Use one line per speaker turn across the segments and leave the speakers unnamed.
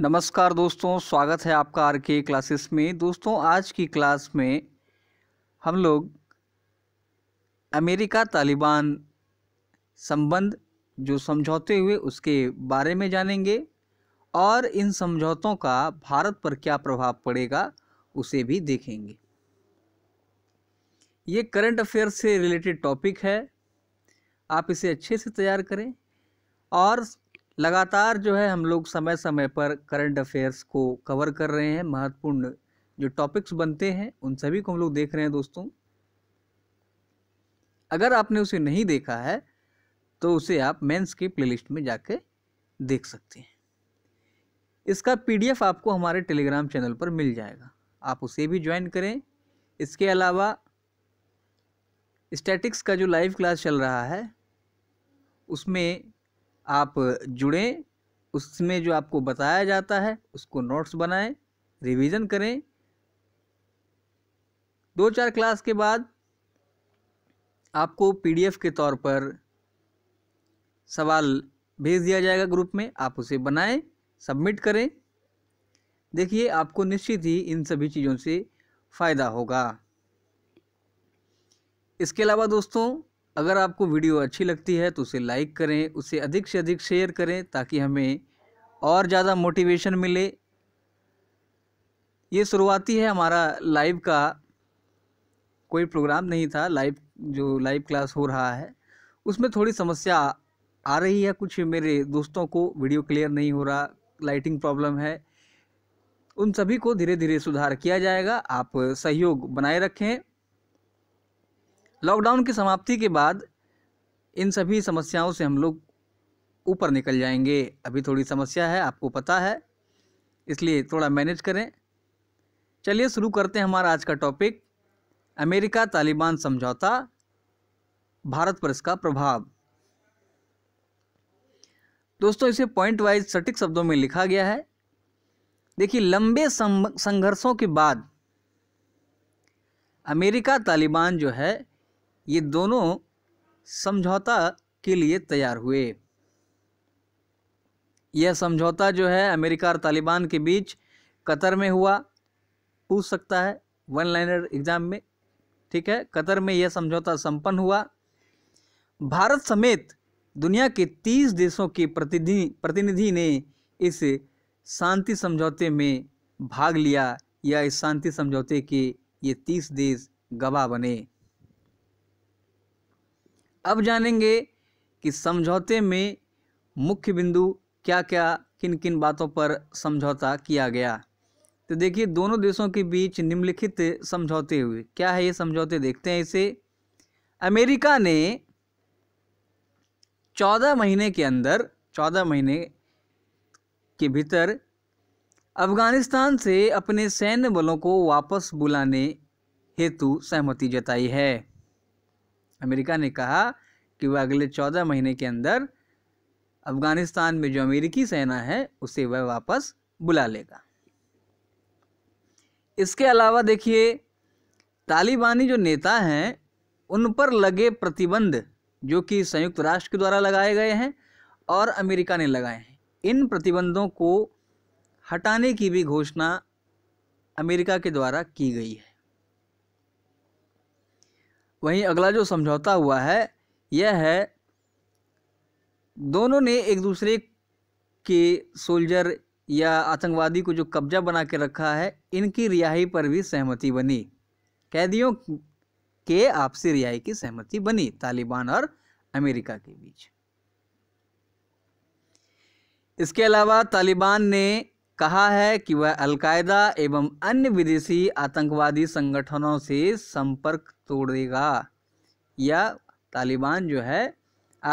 नमस्कार दोस्तों स्वागत है आपका आर के क्लासेस में दोस्तों आज की क्लास में हम लोग अमेरिका तालिबान संबंध जो समझौते हुए उसके बारे में जानेंगे और इन समझौतों का भारत पर क्या प्रभाव पड़ेगा उसे भी देखेंगे ये करंट अफेयर से रिलेटेड टॉपिक है आप इसे अच्छे से तैयार करें और लगातार जो है हम लोग समय समय पर करंट अफेयर्स को कवर कर रहे हैं महत्वपूर्ण जो टॉपिक्स बनते हैं उन सभी को हम लोग देख रहे हैं दोस्तों अगर आपने उसे नहीं देखा है तो उसे आप मेंस के प्लेलिस्ट में जाके देख सकते हैं इसका पीडीएफ आपको हमारे टेलीग्राम चैनल पर मिल जाएगा आप उसे भी ज्वाइन करें इसके अलावा स्टैटिक्स का जो लाइव क्लास चल रहा है उसमें आप जुड़ें उसमें जो आपको बताया जाता है उसको नोट्स बनाएं रिवीजन करें दो चार क्लास के बाद आपको पीडीएफ के तौर पर सवाल भेज दिया जाएगा ग्रुप में आप उसे बनाएं सबमिट करें देखिए आपको निश्चित ही इन सभी चीज़ों से फ़ायदा होगा इसके अलावा दोस्तों अगर आपको वीडियो अच्छी लगती है तो उसे लाइक करें उसे अधिक से अधिक शेयर करें ताकि हमें और ज़्यादा मोटिवेशन मिले ये शुरुआती है हमारा लाइव का कोई प्रोग्राम नहीं था लाइव जो लाइव क्लास हो रहा है उसमें थोड़ी समस्या आ रही है कुछ मेरे दोस्तों को वीडियो क्लियर नहीं हो रहा लाइटिंग प्रॉब्लम है उन सभी को धीरे धीरे सुधार किया जाएगा आप सहयोग बनाए रखें लॉकडाउन की समाप्ति के बाद इन सभी समस्याओं से हम लोग ऊपर निकल जाएंगे अभी थोड़ी समस्या है आपको पता है इसलिए थोड़ा मैनेज करें चलिए शुरू करते हैं हमारा आज का टॉपिक अमेरिका तालिबान समझौता भारत पर इसका प्रभाव दोस्तों इसे पॉइंट वाइज सटीक शब्दों में लिखा गया है देखिए लंबे संघर्षों के बाद अमेरिका तालिबान जो है ये दोनों समझौता के लिए तैयार हुए यह समझौता जो है अमेरिका और तालिबान के बीच कतर में हुआ पूछ सकता है वन लाइनर एग्जाम में ठीक है कतर में यह समझौता संपन्न हुआ भारत समेत दुनिया के तीस देशों के प्रतिनिधि प्रतिनिधि ने इस शांति समझौते में भाग लिया या इस शांति समझौते के ये तीस देश गवाह बने अब जानेंगे कि समझौते में मुख्य बिंदु क्या क्या किन किन बातों पर समझौता किया गया तो देखिए दोनों देशों के बीच निम्नलिखित समझौते हुए क्या है ये समझौते देखते हैं इसे अमेरिका ने चौदह महीने के अंदर चौदह महीने के भीतर अफगानिस्तान से अपने सैन्य बलों को वापस बुलाने हेतु सहमति जताई है अमेरिका ने कहा कि वह अगले चौदह महीने के अंदर अफगानिस्तान में जो अमेरिकी सेना है उसे वह वापस बुला लेगा इसके अलावा देखिए तालिबानी जो नेता हैं उन पर लगे प्रतिबंध जो कि संयुक्त राष्ट्र के द्वारा लगाए गए हैं और अमेरिका ने लगाए हैं इन प्रतिबंधों को हटाने की भी घोषणा अमेरिका के द्वारा की गई है वहीं अगला जो समझौता हुआ है यह है दोनों ने एक दूसरे के सोल्जर या आतंकवादी को जो कब्जा बना के रखा है इनकी रिहाई पर भी सहमति बनी कैदियों के आपसी रिहाई की सहमति बनी तालिबान और अमेरिका के बीच इसके अलावा तालिबान ने कहा है कि वह अलकायदा एवं अन्य विदेशी आतंकवादी संगठनों से संपर्क तोड़ेगा या तालिबान जो है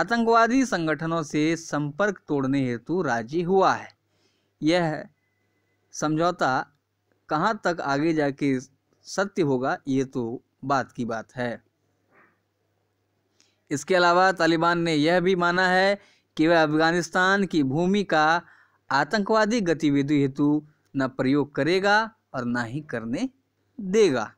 आतंकवादी संगठनों से संपर्क तोड़ने हेतु राजी हुआ है यह समझौता कहाँ तक आगे जाके सत्य होगा ये तो बात की बात है इसके अलावा तालिबान ने यह भी माना है कि वह अफगानिस्तान की भूमि का आतंकवादी गतिविधि हेतु न प्रयोग करेगा और न ही करने देगा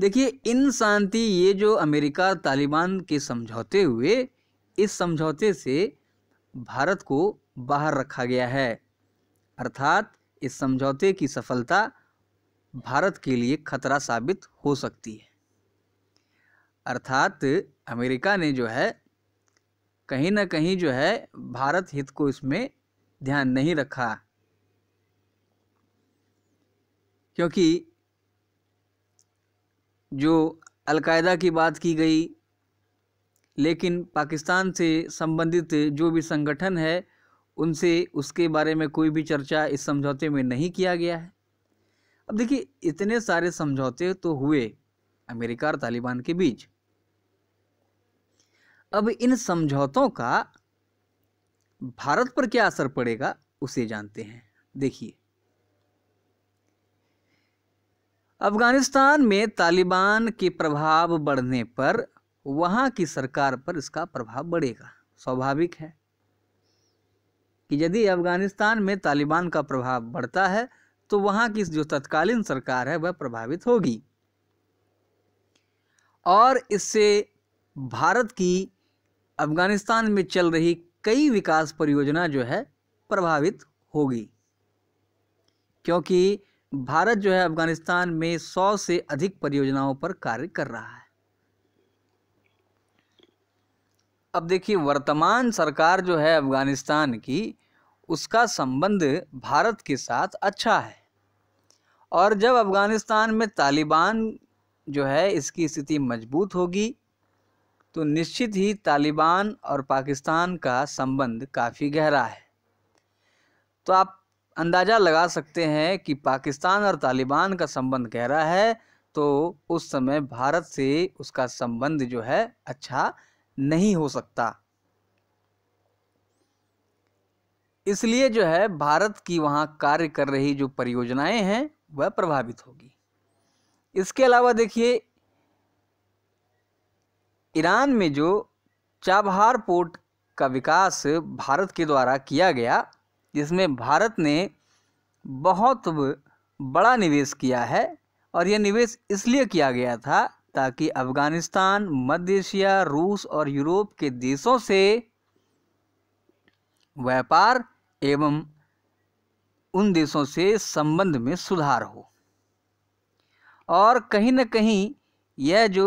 देखिए इन शांति ये जो अमेरिका तालिबान के समझौते हुए इस समझौते से भारत को बाहर रखा गया है अर्थात इस समझौते की सफलता भारत के लिए खतरा साबित हो सकती है अर्थात अमेरिका ने जो है कहीं ना कहीं जो है भारत हित को इसमें ध्यान नहीं रखा क्योंकि जो अलकायदा की बात की गई लेकिन पाकिस्तान से संबंधित जो भी संगठन है उनसे उसके बारे में कोई भी चर्चा इस समझौते में नहीं किया गया है अब देखिए इतने सारे समझौते तो हुए अमेरिका और तालिबान के बीच अब इन समझौतों का भारत पर क्या असर पड़ेगा उसे जानते हैं देखिए अफगानिस्तान में तालिबान के प्रभाव बढ़ने पर वहां की सरकार पर इसका प्रभाव बढ़ेगा स्वाभाविक है कि यदि अफगानिस्तान में तालिबान का प्रभाव बढ़ता है तो वहां की जो तत्कालीन सरकार है वह प्रभावित होगी और इससे भारत की अफगानिस्तान में चल रही कई विकास परियोजना जो है प्रभावित होगी क्योंकि भारत जो है अफगानिस्तान में सौ से अधिक परियोजनाओं पर कार्य कर रहा है अब देखिए वर्तमान सरकार जो है अफगानिस्तान की उसका संबंध भारत के साथ अच्छा है और जब अफगानिस्तान में तालिबान जो है इसकी स्थिति मजबूत होगी तो निश्चित ही तालिबान और पाकिस्तान का संबंध काफ़ी गहरा है तो आप अंदाज़ा लगा सकते हैं कि पाकिस्तान और तालिबान का संबंध गहरा है तो उस समय भारत से उसका संबंध जो है अच्छा नहीं हो सकता इसलिए जो है भारत की वहाँ कार्य कर रही जो परियोजनाएं हैं वह प्रभावित होगी इसके अलावा देखिए ईरान में जो चाबहार पोर्ट का विकास भारत के द्वारा किया गया जिसमें भारत ने बहुत बड़ा निवेश किया है और यह निवेश इसलिए किया गया था ताकि अफ़गानिस्तान मध्य एशिया रूस और यूरोप के देशों से व्यापार एवं उन देशों से संबंध में सुधार हो और कहीं ना कहीं यह जो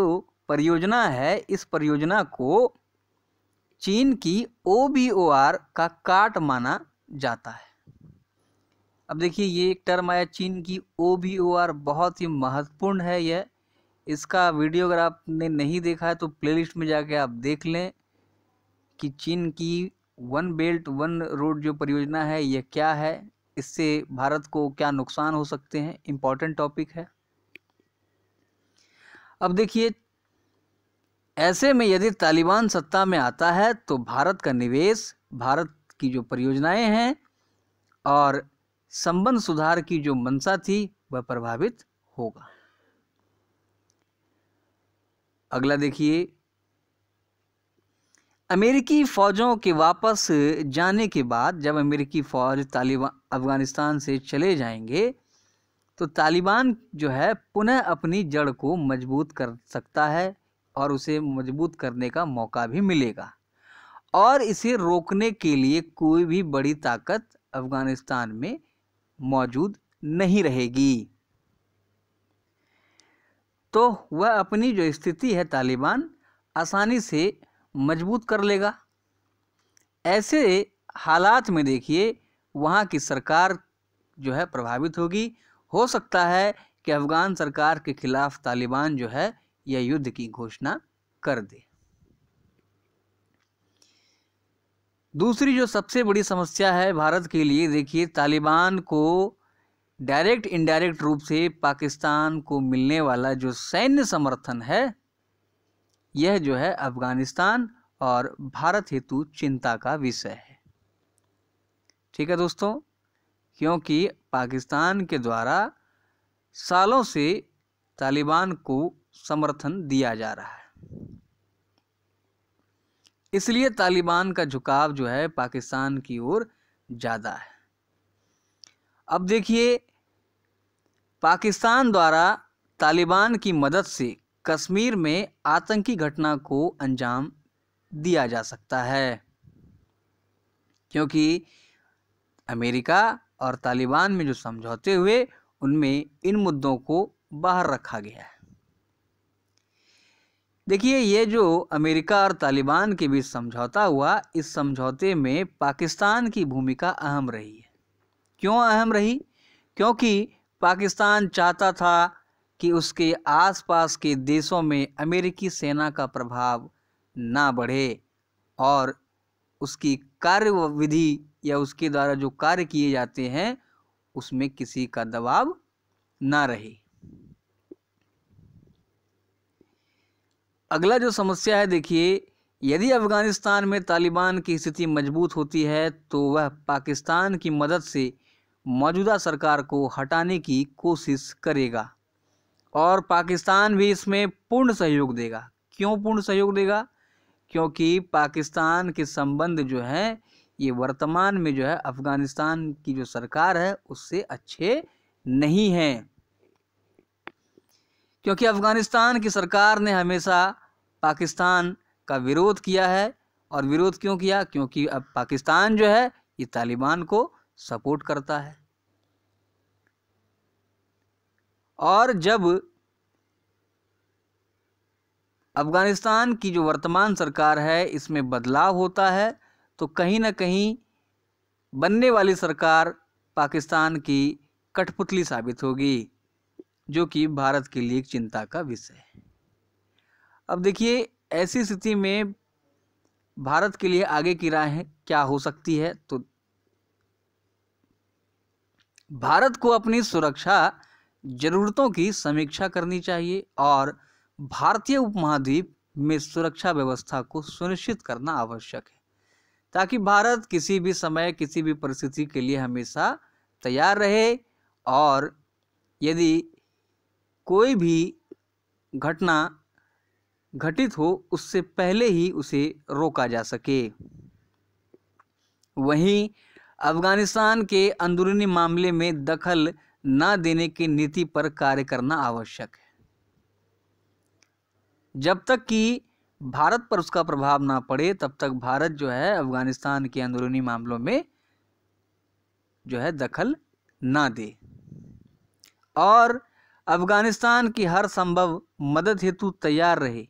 परियोजना है इस परियोजना को चीन की ओ बी ओ आर का काट माना जाता है अब देखिए ये एक टर्म आया चीन की ओ बी ओ आर बहुत ही महत्वपूर्ण है यह इसका वीडियो अगर आपने नहीं देखा है तो प्लेलिस्ट में जाके आप देख लें कि चीन की वन बेल्ट वन रोड जो परियोजना है यह क्या है इससे भारत को क्या नुकसान हो सकते हैं इम्पॉर्टेंट टॉपिक है अब देखिए ऐसे में यदि तालिबान सत्ता में आता है तो भारत का निवेश भारत की जो परियोजनाएं हैं और संबंध सुधार की जो मंशा थी वह प्रभावित होगा अगला देखिए अमेरिकी फ़ौजों के वापस जाने के बाद जब अमेरिकी फ़ौज तालिबान अफ़गानिस्तान से चले जाएंगे तो तालिबान जो है पुनः अपनी जड़ को मजबूत कर सकता है और उसे मजबूत करने का मौका भी मिलेगा और इसे रोकने के लिए कोई भी बड़ी ताकत अफगानिस्तान में मौजूद नहीं रहेगी तो वह अपनी जो स्थिति है तालिबान आसानी से मजबूत कर लेगा ऐसे हालात में देखिए वहाँ की सरकार जो है प्रभावित होगी हो सकता है कि अफ़गान सरकार के ख़िलाफ़ तालिबान जो है या युद्ध की घोषणा कर दे दूसरी जो सबसे बड़ी समस्या है भारत के लिए देखिए तालिबान को डायरेक्ट इनडायरेक्ट रूप से पाकिस्तान को मिलने वाला जो सैन्य समर्थन है यह जो है अफगानिस्तान और भारत हेतु चिंता का विषय है ठीक है दोस्तों क्योंकि पाकिस्तान के द्वारा सालों से तालिबान को समर्थन दिया जा रहा है इसलिए तालिबान का झुकाव जो है पाकिस्तान की ओर ज़्यादा है अब देखिए पाकिस्तान द्वारा तालिबान की मदद से कश्मीर में आतंकी घटना को अंजाम दिया जा सकता है क्योंकि अमेरिका और तालिबान में जो समझौते हुए उनमें इन मुद्दों को बाहर रखा गया है देखिए ये जो अमेरिका और तालिबान के बीच समझौता हुआ इस समझौते में पाकिस्तान की भूमिका अहम रही है क्यों अहम रही क्योंकि पाकिस्तान चाहता था कि उसके आसपास के देशों में अमेरिकी सेना का प्रभाव ना बढ़े और उसकी कार्य विधि या उसके द्वारा जो कार्य किए जाते हैं उसमें किसी का दबाव ना रहे अगला जो समस्या है देखिए यदि अफ़गानिस्तान में तालिबान की स्थिति मजबूत होती है तो वह पाकिस्तान की मदद से मौजूदा सरकार को हटाने की कोशिश करेगा और पाकिस्तान भी इसमें पूर्ण सहयोग देगा क्यों पूर्ण सहयोग देगा क्योंकि पाकिस्तान के संबंध जो हैं ये वर्तमान में जो है अफ़गानिस्तान की जो सरकार है उससे अच्छे नहीं हैं क्योंकि अफ़गानिस्तान की सरकार ने हमेशा पाकिस्तान का विरोध किया है और विरोध क्यों किया क्योंकि अब पाकिस्तान जो है ये तालिबान को सपोर्ट करता है और जब अफ़गानिस्तान की जो वर्तमान सरकार है इसमें बदलाव होता है तो कहीं ना कहीं बनने वाली सरकार पाकिस्तान की कठपुतली साबित होगी जो कि भारत के लिए एक चिंता का विषय है अब देखिए ऐसी स्थिति में भारत के लिए आगे की राय क्या हो सकती है तो भारत को अपनी सुरक्षा जरूरतों की समीक्षा करनी चाहिए और भारतीय उपमहाद्वीप में सुरक्षा व्यवस्था को सुनिश्चित करना आवश्यक है ताकि भारत किसी भी समय किसी भी परिस्थिति के लिए हमेशा तैयार रहे और यदि कोई भी घटना घटित हो उससे पहले ही उसे रोका जा सके वहीं अफगानिस्तान के अंदरूनी मामले में दखल न देने की नीति पर कार्य करना आवश्यक है जब तक कि भारत पर उसका प्रभाव ना पड़े तब तक भारत जो है अफगानिस्तान के अंदरूनी मामलों में जो है दखल ना दे और अफगानिस्तान की हर संभव मदद हेतु तैयार रहे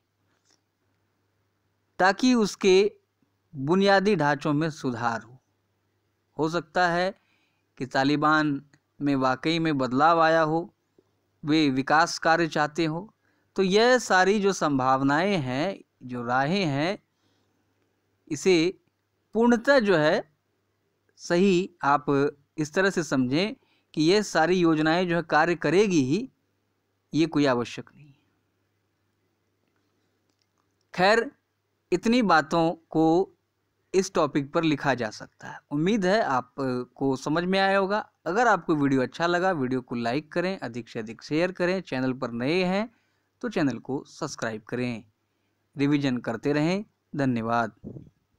ताकि उसके बुनियादी ढांचों में सुधार हो हो सकता है कि तालिबान में वाकई में बदलाव आया हो वे विकास कार्य चाहते हो तो यह सारी जो संभावनाएं हैं जो राहें हैं इसे पूर्णतः जो है सही आप इस तरह से समझें कि यह सारी योजनाएं जो है कार्य करेगी ही ये कोई आवश्यक नहीं है खैर इतनी बातों को इस टॉपिक पर लिखा जा सकता है उम्मीद है आपको समझ में आया होगा अगर आपको वीडियो अच्छा लगा वीडियो को लाइक करें अधिक से अधिक शेयर करें चैनल पर नए हैं तो चैनल को सब्सक्राइब करें रिवीजन करते रहें धन्यवाद